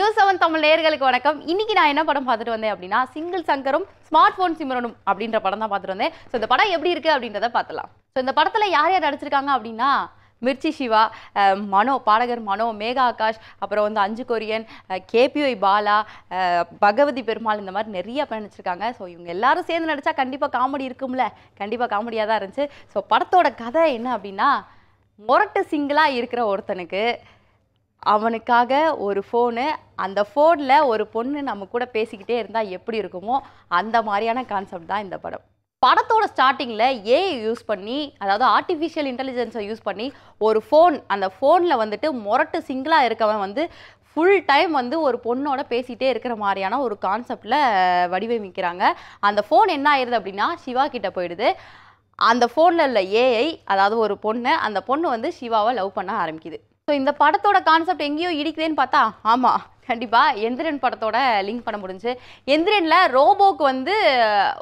news seven Tamil நேர்களுக்கு வணக்கம் இன்னைக்கு நான் என்ன படம் பார்த்துட்டு வந்தேன் அப்படின்னா சிங்கிள் சங்கரும் ஸ்மார்ட் போன் சிமரனும் அப்படின்ற படம் தான் பார்த்துட்டு வந்தேன் ஸோ இந்த படம் எப்படி இருக்கு அப்படின்றத பார்த்தலாம் ஸோ இந்த படத்தில் யார் யார் நடிச்சிருக்காங்க அப்படின்னா மிர்ச்சி சிவா மனோ பாடகர் மனோ மேகா ஆகாஷ் அப்புறம் வந்து அஞ்சு கொரியன் கேபிஒய் பாலா பகவதி பெருமாள் இந்த மாதிரி நிறைய பேர் நடிச்சிருக்காங்க ஸோ இவங்க எல்லாரும் சேர்ந்து நடித்தா கண்டிப்பாக காமெடி இருக்கும்ல கண்டிப்பாக காமெடியாக தான் இருந்துச்சு ஸோ படத்தோட கதை என்ன அப்படின்னா முரட்டு சிங்கிளாக இருக்கிற ஒருத்தனுக்கு அவனுக்காக ஒரு ஃபோனு அந்த ஃபோனில் ஒரு பொண்ணு நம்ம கூட பேசிக்கிட்டே இருந்தால் எப்படி இருக்குமோ அந்த மாதிரியான கான்செப்ட் தான் இந்த படம் படத்தோட ஸ்டார்டிங்கில் ஏஐ யூஸ் பண்ணி அதாவது ஆர்டிஃபிஷியல் இன்டெலிஜென்ஸை யூஸ் பண்ணி ஒரு ஃபோன் அந்த ஃபோனில் வந்துட்டு மொரட்டு சிங்கிளாக இருக்கவன் வந்து ஃபுல் டைம் வந்து ஒரு பொண்ணோட பேசிகிட்டே இருக்கிற மாதிரியான ஒரு கான்செப்டில் வடிவமைக்கிறாங்க அந்த ஃபோன் என்ன ஆயிடுது அப்படின்னா சிவா கிட்டே போயிடுது அந்த ஃபோனில் உள்ள ஏஐ அதாவது ஒரு பொண்ணு அந்த பொண்ணு வந்து சிவாவை லவ் பண்ண ஆரம்பிக்குது ஸோ இந்த படத்தோட கான்செப்ட் எங்கேயோ இடிக்குதுன்னு பார்த்தா ஆமாம் கண்டிப்பாக எந்திரன் படத்தோட லிங்க் பண்ண முடிஞ்சு எந்திரனில் ரோபோக்கு வந்து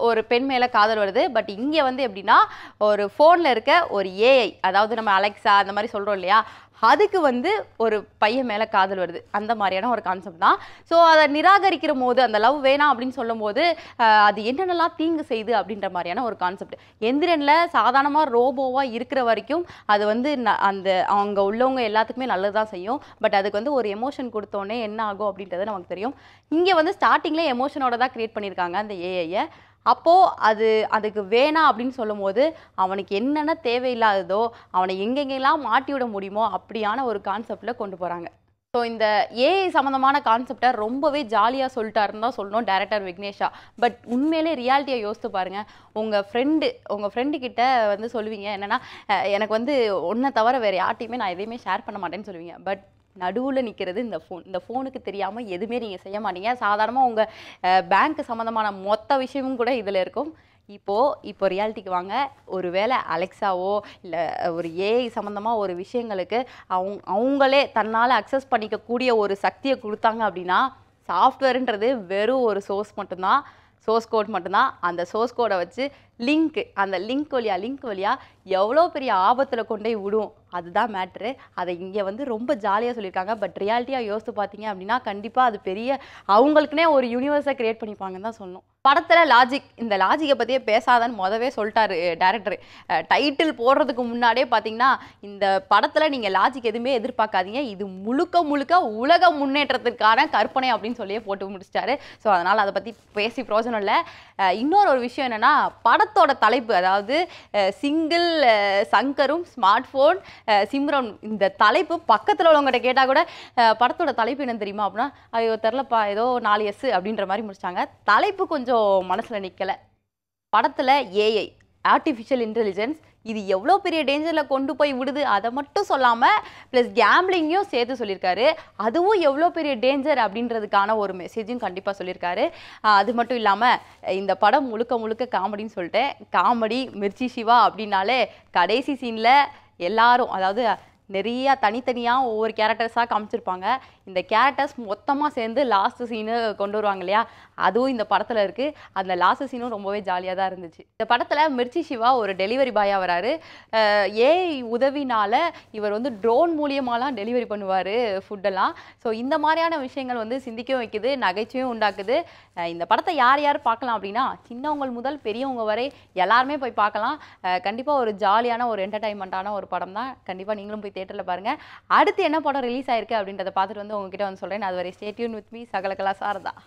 ஒரு பெண் மேலே காதல் வருது பட் இங்கே வந்து எப்படின்னா ஒரு ஃபோனில் இருக்க ஒரு ஏஐ அதாவது நம்ம அலெக்ஸா அந்த மாதிரி சொல்கிறோம் இல்லையா அதுக்கு வந்து ஒரு பையன் மேலே காதல் வருது அந்த மாதிரியான ஒரு கான்செப்ட் தான் ஸோ அதை நிராகரிக்கிற போது அந்த லவ் வேணாம் அப்படின்னு சொல்லும் அது என்னென்னலாம் தீங்கு செய்யுது அப்படின்ற மாதிரியான ஒரு கான்செப்ட் எந்திரனில் சாதாரணமாக ரோபோவாக இருக்கிற வரைக்கும் அது வந்து அந்த அவங்க உள்ளவங்க எல்லாத்துக்குமே நல்லது தான் செய்யும் பட் அதுக்கு வந்து ஒரு எமோஷன் கொடுத்தோன்னே என்ன ஆகும் அப்படின்றது நமக்கு தெரியும் இங்கே வந்து ஸ்டார்டிங்லேயே எமோஷனோட தான் க்ரியேட் பண்ணியிருக்காங்க அந்த ஏஐயை அப்போது அது அதுக்கு வேணாம் அப்படின்னு சொல்லும்போது அவனுக்கு என்னென்ன தேவையில்லாததோ அவனை எங்கெங்கெல்லாம் மாட்டி விட முடியுமோ அப்படியான ஒரு கான்செப்டில் கொண்டு போகிறாங்க ஸோ இந்த ஏஐ சம்மந்தமான கான்செப்டை ரொம்பவே ஜாலியாக சொல்லிட்டாருன்னு தான் சொல்லணும் டேரக்டர் விக்னேஷா பட் உண்மையிலே ரியாலிட்டியை யோசித்து பாருங்கள் உங்கள் ஃப்ரெண்டு உங்கள் ஃப்ரெண்டு கிட்ட வந்து சொல்லுவீங்க என்னென்னா எனக்கு வந்து ஒன்றை தவிர வேறு யார்ட்டையுமே நான் எதையுமே ஷேர் பண்ண மாட்டேன்னு சொல்லுவீங்க பட் நடுவில் நிற்கிறது இந்த ஃபோன் இந்த ஃபோனுக்கு தெரியாமல் எதுவுமே நீங்கள் செய்ய மாட்டீங்க சாதாரணமாக உங்கள் பேங்க் சம்மந்தமான மொத்த விஷயமும் கூட இதில் இருக்கும் இப்போது இப்போ ரியாலிட்டிக்கு வாங்க ஒரு வேளை அலெக்ஸாவோ இல்லை ஒரு ஏஐ சம்மந்தமாக ஒரு விஷயங்களுக்கு அவங்க அவங்களே தன்னால் அக்சஸ் பண்ணிக்கக்கூடிய ஒரு சக்தியை கொடுத்தாங்க அப்படின்னா சாஃப்ட்வேருன்றது வெறும் ஒரு சோர்ஸ் மட்டும்தான் சோர்ஸ் கோட் மட்டும்தான் அந்த சோர்ஸ் கோடை வச்சு லிங்க்கு அந்த லிங்க் வழியாக லிங்க் வழியாக எவ்வளோ பெரிய ஆபத்தில் கொண்டே விடும் அதுதான் மேட்ரு அதை இங்கே வந்து ரொம்ப ஜாலியாக சொல்லியிருக்காங்க பட் ரியாலிட்டியாக யோசித்து பார்த்தீங்க அப்படின்னா கண்டிப்பாக அது பெரிய அவங்களுக்குனே ஒரு யூனிவர்ஸை க்ரியேட் பண்ணிப்பாங்கன்னு தான் சொல்லணும் படத்தில் லாஜிக் இந்த லாஜிக்கை பற்றியே பேசாதான்னு மொதவே சொல்லிட்டாரு டேரக்டர் டைட்டில் போடுறதுக்கு முன்னாடியே பார்த்தீங்கன்னா இந்த படத்தில் நீங்கள் லாஜிக் எதுவுமே எதிர்பார்க்காதீங்க இது முழுக்க முழுக்க உலக முன்னேற்றத்திற்கான கற்பனை அப்படின்னு சொல்லியே போட்டு முடிச்சிட்டாரு ஸோ அதனால் அதை பற்றி பேசி பிரோஜனம் இல்லை இன்னொரு ஒரு விஷயம் என்னென்னா படத்தை படத்தோட தலைப்பு அதாவது சிங்கிள் சங்கரும் ஸ்மார்ட் ஃபோன் சிம்ரம் இந்த தலைப்பு பக்கத்தில் உள்ளவங்ககிட்ட கேட்டால் கூட படத்தோட தலைப்பு என்ன தெரியுமா அப்படின்னா ஐயோ தெரிலப்பா ஏதோ நாலு எஸ் அப்படின்ற மாதிரி முடிச்சாங்க தலைப்பு கொஞ்சம் மனசில் நிற்கலை படத்தில் ஏஐ ஆர்டிஃபிஷியல் இன்டெலிஜென்ஸ் இது எவ்வளோ பெரிய டேஞ்சரில் கொண்டு போய் விடுது அதை மட்டும் சொல்லாமல் ப்ளஸ் கேம்லிங்கையும் சேர்த்து சொல்லியிருக்காரு அதுவும் எவ்வளோ பெரிய டேஞ்சர் அப்படின்றதுக்கான ஒரு மெசேஜும் கண்டிப்பாக சொல்லியிருக்காரு அது மட்டும் இல்லாமல் இந்த படம் முழுக்க முழுக்க காமெடின்னு சொல்லிட்டேன் காமெடி மிர்ச்சி சிவா அப்படின்னாலே கடைசி சீனில் எல்லாரும் அதாவது நிறையா தனித்தனியாக ஒவ்வொரு கேரக்டர்ஸாக காமிச்சிருப்பாங்க இந்த கேரக்டர்ஸ் மொத்தமாக சேர்ந்து லாஸ்ட் சீனு கொண்டு வருவாங்க இல்லையா அதுவும் இந்த படத்தில் இருக்குது அந்த லாஸ்ட் சீனும் ரொம்பவே ஜாலியாக தான் இருந்துச்சு இந்த படத்தில் மிர்ச்சி சிவா ஒரு டெலிவரி பாயாக வராரு ஏஐ உதவினால் இவர் வந்து ட்ரோன் மூலியமாலாம் டெலிவரி பண்ணுவார் ஃபுட்டெல்லாம் ஸோ இந்த மாதிரியான விஷயங்கள் வந்து சிந்திக்கவும் வைக்குது நகைச்சுவையும் உண்டாக்குது இந்த படத்தை யார் யார் பார்க்கலாம் அப்படின்னா சின்னவங்கள் முதல் பெரியவங்க வரை எல்லாருமே போய் பார்க்கலாம் கண்டிப்பாக ஒரு ஜாலியான ஒரு என்டர்டைன்மெண்ட்டான ஒரு படம் தான் கண்டிப்பாக நீங்களும் போய் தேட்டரில் பாருங்கள் அடுத்து என்ன படம் ரிலீஸ் ஆயிருக்கு அப்படின்றத பார்த்துட்டு வந்து உங்ககிட்ட வந்து சொல்கிறேன் அதுவரை ஸ்டேட்யூன் வித் மீ சகலகலா சாரதா